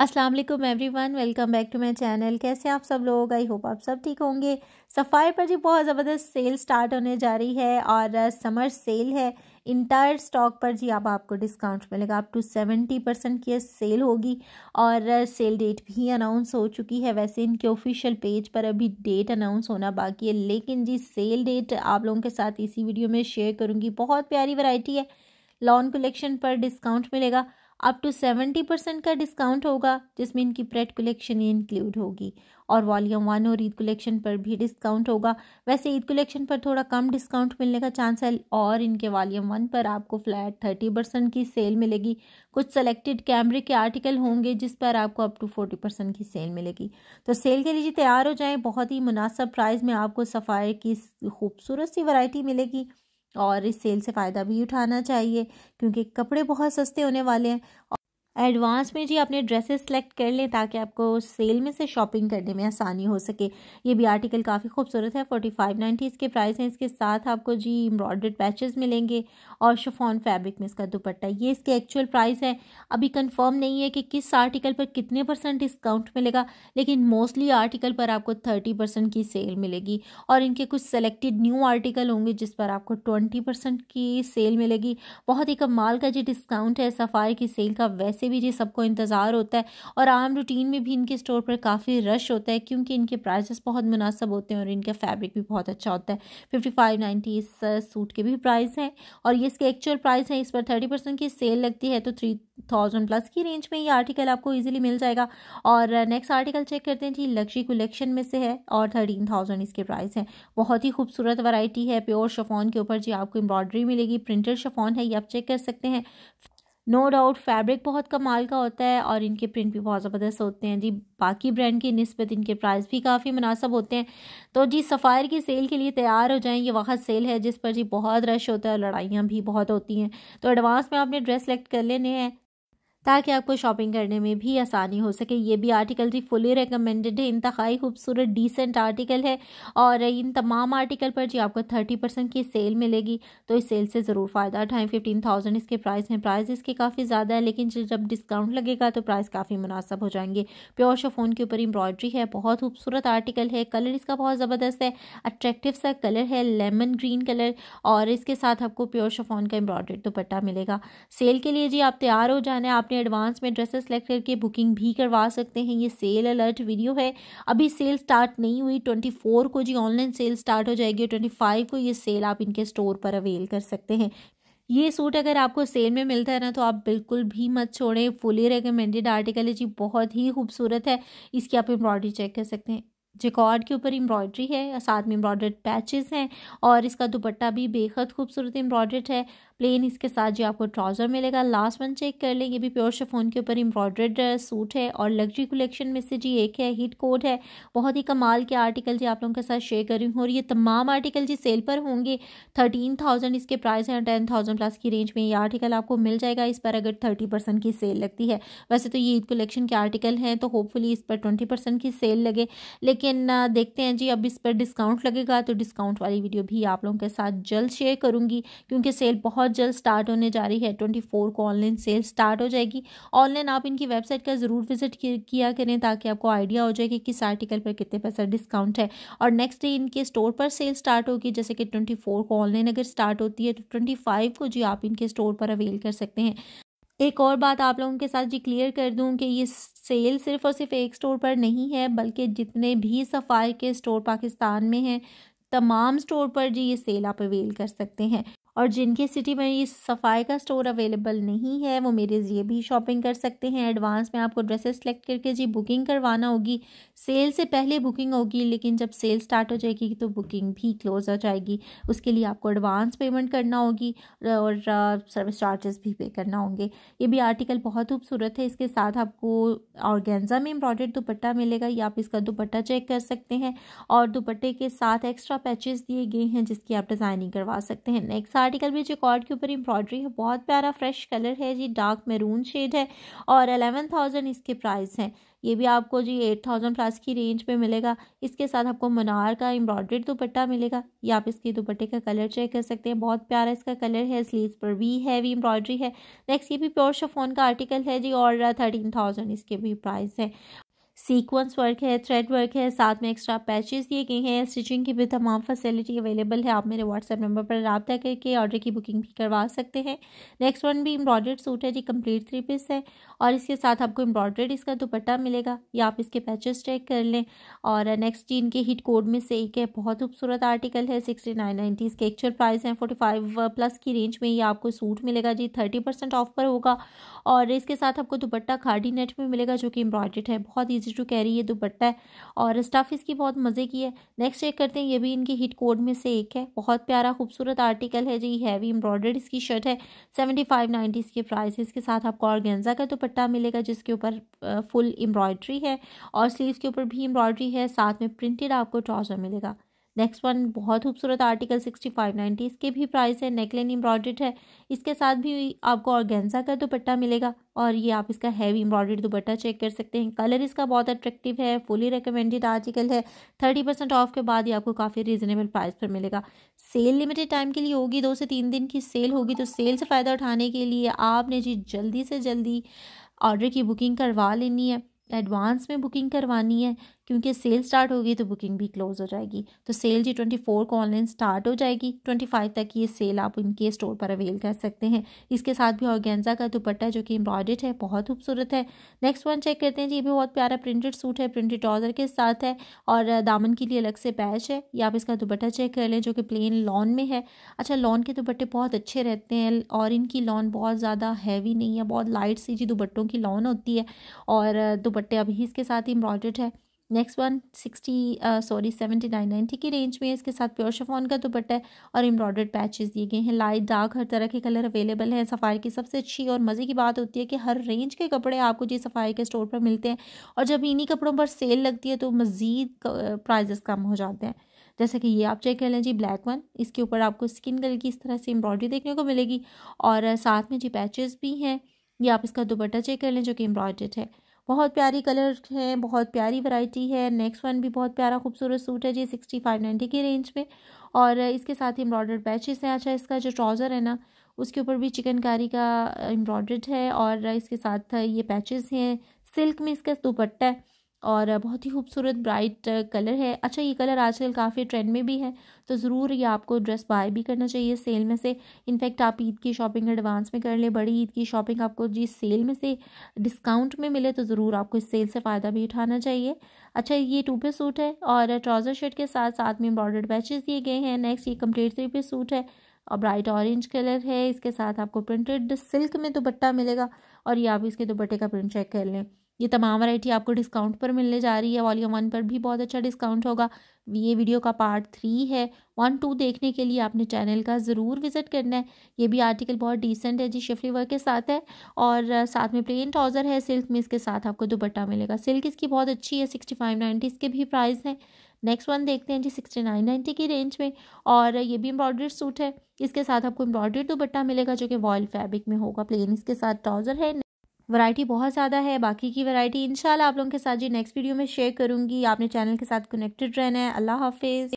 अस्सलाम वालेकुम everyone welcome back to my channel कैसे आप सब लोग आई होप आप सब ठीक होंगे सफ़ाई पर जी बहुत ज़बरदस्त सेल स्टार्ट होने जा रही है और समर uh, सेल है इंटायर स्टॉक पर जी अब आप आपको डिस्काउंट मिलेगा अप टू सेवेंटी परसेंट की सेल होगी और सेल uh, डेट भी अनाउंस हो चुकी है वैसे इनके ऑफिशियल पेज पर अभी डेट अनाउंस होना बाकी है लेकिन जी सेल डेट आप लोगों के साथ इसी वीडियो में शेयर करूँगी बहुत प्यारी वरायटी है लॉन कलेक्शन पर डिस्काउंट मिलेगा अप टू सेवेंटी परसेंट का डिस्काउंट होगा जिसमें इनकी प्रेड कलेक्शन इंक्लूड होगी और वॉल्यूम वन और ईद कलेक्शन पर भी डिस्काउंट होगा वैसे ईद कलेक्शन पर थोड़ा कम डिस्काउंट मिलने का चांस है और इनके वॉल्यूम वन पर आपको फ्लैट थर्टी परसेंट की सेल मिलेगी कुछ सेलेक्टेड कैमरे के आर्टिकल होंगे जिस पर आपको अप टू फोर्टी परसेंट की सेल मिलेगी तो सेल के लिए तैयार हो जाए बहुत ही मुनासब प्राइस में आपको सफ़ायर की खूबसूरत सी वाइटी मिलेगी और इस सेल से फ़ायदा भी उठाना चाहिए क्योंकि कपड़े बहुत सस्ते होने वाले हैं एडवांस में जी अपने ड्रेसेस सेलेक्ट कर लें ताकि आपको सेल में से शॉपिंग करने में आसानी हो सके ये भी आर्टिकल काफ़ी खूबसूरत है फोर्टी फाइव नाइन्टी इसके प्राइस हैं इसके साथ आपको जी एम्ब्रॉयड्रेड पैचेस मिलेंगे और शिफॉन फैब्रिक में इसका दुपट्टा ये इसके एक्चुअल प्राइस है अभी कंफर्म नहीं है कि किस आर्टिकल पर कितने परसेंट डिस्काउंट मिलेगा लेकिन मोस्टली आर्टिकल पर आपको थर्टी परसेंट की सेल मिलेगी और इनके कुछ सेलेक्टेड न्यू आर्टिकल होंगे जिस पर आपको ट्वेंटी परसेंट की सेल मिलेगी बहुत ही कमाल का जी डिस्काउंट है सफ़ाई की सेल का वैसे वैसे भी जी सबको इंतज़ार होता है और आम रूटीन में भी इनके स्टोर पर काफ़ी रश होता है क्योंकि इनके प्राइसेस बहुत मुनासब होते हैं और इनका फैब्रिक भी बहुत अच्छा होता है फिफ्टी फाइव इस सूट के भी प्राइस हैं और ये इसके एक्चुअल प्राइस हैं इस पर थर्टी की सेल लगती है तो थ्री प्लस की रेंज में ये आर्टिकल आपको ईजिली मिल जाएगा और नेक्स्ट आर्टिकल चेक करते हैं जी लग्जरी कलेक्शन में से है और थर्टीन इसके प्राइस हैं बहुत ही खूबसूरत वैरायटी है प्योर शफोन के ऊपर जी आपको एम्ब्रॉयडरी मिलेगी प्रिंटेड शफोन है ये आप चेक कर सकते हैं नो डाउट फैब्रिक बहुत कमाल का होता है और इनके प्रिंट भी बहुत ज़बरदस्त होते हैं जी बाकी ब्रांड की नस्बत इनके प्राइस भी काफ़ी मुनासब होते हैं तो जी सफ़ायर की सेल के लिए तैयार हो जाएं ये वक्त सेल है जिस पर जी बहुत रश होता है और लड़ाइयाँ भी बहुत होती हैं तो एडवांस में आपने ड्रेस सेलेक्ट कर लेने हैं ताकि आपको शॉपिंग करने में भी आसानी हो सके ये भी आर्टिकल जी फुली रिकमेंडेड है इंतहाई खूबसूरत डिसेंट आर्टिकल है और इन तमाम आर्टिकल पर जी आपको थर्टी परसेंट की सेल मिलेगी तो इस सेल से ज़रूर फ़ायदा उठाएँ फिफ्टीन थाउजेंड इसके प्राइस हैं प्राइस इसके काफ़ी ज़्यादा है लेकिन जब डिस्काउंट लगेगा तो प्राइस काफ़ी मुनासब हो जाएंगे प्योर शोफोन के ऊपर एम्ब्रॉयडरी है बहुत खूबसूरत आर्टिकल है कलर इसका बहुत ज़बरदस्त है अट्रैक्टिव सा कलर है लेमन ग्रीन कलर और इसके साथ आपको प्योर शोफोन का एम्ब्रॉयड्रेड दुपट्टा मिलेगा सेल के लिए जी आप तैयार हो जाना आप आपने अपने एडवांस में ड्रेसेस सेलेक्ट करके बुकिंग भी करवा सकते हैं ये सेल अलर्ट वीडियो है अभी सेल स्टार्ट नहीं हुई ट्वेंटी फोर को जी ऑनलाइन सेल स्टार्ट हो जाएगी और ट्वेंटी फाइव को ये सेल आप इनके स्टोर पर अवेल कर सकते हैं ये सूट अगर आपको सेल में मिलता है ना तो आप बिल्कुल भी मत छोड़ें फुली रिकमेंडेड आर्टिकल है जी बहुत ही खूबसूरत है इसकी आप एम्ब्रॉयडरी चेक कर सकते हैं जिकॉर्ड के ऊपर एम्ब्रॉयडरी है साथ में एम्ब्रॉयडर्ड पैचेस हैं और इसका दुपट्टा भी बेहद खूबसूरत एम्ब्रॉयडर्ड है प्लेन इसके साथ जो आपको ट्राउज़र मिलेगा लास्ट वन चेक कर लें ये भी प्योर शेफोन के ऊपर एम्ब्रॉयड्रेड सूट है और लग्जरी कलेक्शन में से जी एक है हिट कोड है बहुत ही कमाल के आर्टिकल जी आप लोगों के साथ शेयर कर रही हूँ और ये तमाम आर्टिकल जी सेल पर होंगे थर्टीन थाउजेंड इसके प्राइस हैं टेन थाउजेंड प्लस की रेंज में ये आर्टिकल आपको मिल जाएगा इस पर अगर थर्टी परसेंट की सेल लगती है वैसे तो ये ईद कलेक्शन के आर्टिकल हैं तो होपफुली इस पर ट्वेंटी परसेंट की सेल लगे लेकिन देखते हैं जी अब इस पर डिस्काउंट लगेगा तो डिस्काउंट वाली वीडियो भी आप लोगों के साथ जल्द शेयर करूँगी क्योंकि सेल बहुत बहुत जल्द स्टार्ट होने जा रही है ट्वेंटी फोर को ऑनलाइन सेल स्टार्ट हो जाएगी ऑनलाइन आप इनकी वेबसाइट का ज़रूर विजिट किया करें ताकि आपको आइडिया हो जाए कि किस आर्टिकल पर कितने पैसा डिस्काउंट है और नेक्स्ट डे इनके स्टोर पर सेल स्टार्ट होगी जैसे कि ट्वेंटी फोर को ऑनलाइन अगर स्टार्ट होती है तो ट्वेंटी फाइव को जी आप इनके स्टोर पर अवेल कर सकते हैं एक और बात आप लोगों के साथ जी क्लियर कर दूं कि ये सेल सिर्फ और सिर्फ एक स्टोर पर नहीं है बल्कि जितने भी सफ़ाई के स्टोर पाकिस्तान में हैं तमाम स्टोर पर जी ये सेल आप अवेल कर सकते हैं और जिनके सिटी में इस सफ़ाई का स्टोर अवेलेबल नहीं है वो मेरे लिए भी शॉपिंग कर सकते हैं एडवांस में आपको ड्रेसेस सेलेक्ट करके जी बुकिंग करवाना होगी सेल से पहले बुकिंग होगी लेकिन जब सेल स्टार्ट हो जाएगी तो बुकिंग भी क्लोज हो जाएगी उसके लिए आपको एडवांस पेमेंट करना होगी और सर्विस चार्जेस भी पे करना होंगे ये भी आर्टिकल बहुत खूबसूरत है इसके साथ आपको ऑर्गेन्जा में एम्ब्रॉयडर्ड दुपट्टा मिलेगा या आप इसका दुपट्टा चेक कर सकते हैं और दुपट्टे के साथ एक्स्ट्रा पैचेस दिए गए हैं जिसकी आप डिज़ाइनिंग करवा सकते हैं नेक्स्ट आर्टिकल भी कॉर्ड के ऊपर एम्ब्रॉयडरी है बहुत प्यारा फ्रेश कलर है जी डार्क मेरून शेड है और अलेवन थाउजेंड इसके प्राइस हैं ये भी आपको जी एट थाउजेंड प्लस की रेंज में मिलेगा इसके साथ आपको मनार का एम्ब्रॉयड्रेड दुपट्टा मिलेगा ये आप इसके दुपट्टे का कलर चेक कर सकते हैं बहुत प्यारा इसका कलर है स्लीव पर भी हैवी एम्ब्रॉयड्री है नेक्स्ट ये भी प्योर शोफोन का आर्टिकल है जी और थर्टीन थाउजेंड इसके भी प्राइस है सीक्वेंस वर्क है थ्रेड वर्क है साथ में एक्स्ट्रा पैचेस दिए गए हैं स्टिचिंग की भी तमाम फैसिलिटी अवेलेबल है आप मेरे व्हाट्सएप नंबर पर रबा करके ऑर्डर की बुकिंग भी करवा सकते हैं नेक्स्ट वन भी एम्ब्रॉयड सूट है जी कम्प्लीट थ्री पीस है और इसके साथ आपको एम्ब्रॉयड इसका दुपट्टा मिलेगा या आप इसके पैचेस चेक कर लें और नेक्स्ट जी इनके हिट कोड में से एक है बहुत खूबसूरत आर्टिकल है सिक्सटी नाइन नाइन्टी इसके एक्चुअल प्राइस हैं फोर्टी फाइव प्लस की रेंज में ये आपको सूट मिलेगा जी थर्टी परसेंट ऑफ पर होगा और इसके साथ आपको दुपट्टा खाडी नेट में मिलेगा जो कि एम्ब्रॉयड है बहुत ईजी टू कह रही दुपट्टा है और स्टफ़ इसकी बहुत मज़े की है नेक्स्ट चेक करते हैं ये भी इनके हिट कोड में से एक है बहुत प्यारा खूबसूरत आर्टिकल है जो ये हैवी एम्ब्रॉयडर्ड इसकी शर्ट है सेवेंटी फाइव नाइन्टी इसके प्राइस इसके साथ आपको गेंजा का दुपट्टा मिलेगा जिसके ऊपर फुल एम्ब्रॉयड्री है और स्लीव के ऊपर भी एम्ब्रॉयड्री है साथ में प्रिंटेड आपको ट्राउज़र मिलेगा नेक्स्ट वन बहुत खूबसूरत आर्टिकल सिक्सटी फाइव नाइन्टी इसके भी प्राइस है नेकलेन एम्ब्रॉयड्रेड है इसके साथ भी आपको गेंजा का दुपट्टा मिलेगा और ये आप इसका हैवी एम्ब्रॉयड्रेड दुपट्टा चेक कर सकते हैं कलर इसका बहुत अट्रैक्टिव है फुली रिकमेंडेड आर्टिकल है थर्टी परसेंट ऑफ के बाद ये आपको काफ़ी रिजनेबल प्राइस पर मिलेगा सेल लिमिटेड टाइम के लिए होगी दो से तीन दिन की सेल होगी तो सेल से फ़ायदा उठाने के लिए आपने जी जल्दी से जल्दी ऑर्डर की बुकिंग करवा लेनी है एडवांस में बुकिंग करवानी है क्योंकि सेल स्टार्ट होगी तो बुकिंग भी क्लोज हो जाएगी तो सेल जी ट्वेंटी फोर को ऑनलाइन स्टार्ट हो जाएगी ट्वेंटी फाइव तक ये सेल आप इनके स्टोर पर अवेल कर सकते हैं इसके साथ भी ऑर्गेंजा का दुपट्टा जो कि एम्ब्रॉयड है बहुत खूबसूरत है नेक्स्ट वन चेक करते हैं जी ये भी बहुत प्यारा प्रिंटेड सूट है प्रिंटेड ट्राउज़र के साथ है और दामन के लिए अलग से पैच है या आप इसका दुपट्टा चेक कर लें जो कि प्लेन लॉन में है अच्छा लॉन के दुपट्टे बहुत अच्छे रहते हैं और इनकी लॉन बहुत ज़्यादा हैवी नहीं है बहुत लाइट सी जी दुपट्टों की लॉन होती है और दुपट्टे अभी इसके साथ ही एम्ब्रॉयड है next one sixty sorry seventy nine ninety की रेंज में इसके साथ प्योर शफोन का दुपट्टा है और एम्ब्रॉयडर्ड पैचेस दिए गए हैं लाइट डार्क हर तरह के कलर अवेलेबल हैं सफ़ाई की सबसे अच्छी और मज़े की बात होती है कि हर रेंज के कपड़े आपको जी सफ़ाई के स्टोर पर मिलते हैं और जब इन्हीं कपड़ों पर सेल लगती है तो मज़ीद प्राइजेस कम हो जाते हैं जैसे कि ये आप चेक कर लें जी ब्लैक वन इसके ऊपर आपको स्किन कलर की इस तरह से एम्ब्रॉयडरी देखने को मिलेगी और साथ में जी पैचेस भी हैं ये आप इसका दुपट्टा चेक कर लें जो कि एम्ब्रॉयडेड है बहुत प्यारी कलर है बहुत प्यारी वैरायटी है नेक्स्ट वन भी बहुत प्यारा खूबसूरत सूट है जी सिक्सटी फाइव नाइन्टी की रेंज में और इसके साथ ही एम्ब्रॉयडर्ड बैचेस हैं अच्छा इसका जो ट्राउज़र है ना उसके ऊपर भी चिकनकारी का एम्ब्रॉयड है और इसके साथ ये पैचेस हैं सिल्क में इसका दुपट्टा है और बहुत ही खूबसूरत ब्राइट कलर है अच्छा ये कलर आजकल काफ़ी ट्रेंड में भी है तो ज़रूर ये आपको ड्रेस बाय भी करना चाहिए सेल में से इनफैक्ट आप ईद की शॉपिंग एडवांस में कर लें बड़ी ईद की शॉपिंग आपको जिस सेल में से डिस्काउंट में मिले तो ज़रूर आपको इस सेल से फ़ायदा भी उठाना चाहिए अच्छा ये टू पे सूट है और ट्राउज़र शर्ट के साथ साथ में एम्ब्रॉयडर्ड बैचेस दिए गए हैं नेक्स्ट ये कम्प्लीट थ्री पे सूट है और ब्राइट ऑरेंज कलर है इसके साथ आपको प्रिंटेड सिल्क में दुपट्टा मिलेगा और ये आप इसके दुपट्टे का प्रिंट चेक कर लें ये तमाम वैरायटी आपको डिस्काउंट पर मिलने जा रही है वॉल्यूम वन पर भी बहुत अच्छा डिस्काउंट होगा ये वीडियो का पार्ट थ्री है वन टू देखने के लिए आपने चैनल का ज़रूर विजिट करना है ये भी आर्टिकल बहुत डिसेंट है जी शिफली वर्क के साथ है और साथ में प्लेन ट्राउज़र है सिल्क में इसके साथ आपको दुपट्टा मिलेगा सिल्क इसकी बहुत अच्छी है सिक्सटी फाइव नाइन्टी इसके भी प्राइस हैं नेक्स्ट वन देखते हैं जी सिक्सटी नाइन नाइन्टी की रेंज में और ये भी एम्ब्रॉयडर्ड सूट है इसके साथ आपको एम्ब्रॉयडर्ड दुपट्टा मिलेगा जो कि वॉयल फैब्रिक में होगा प्लेन इसके साथ ट्राउज़र है वैरायटी बहुत ज़्यादा है बाकी की वैरायटी इंशाल्लाह आप लोगों के साथ जी नेक्स्ट वीडियो में शेयर करूँगी आपने चैनल के साथ कनेक्टेड रहना है अल्लाह हाफिज़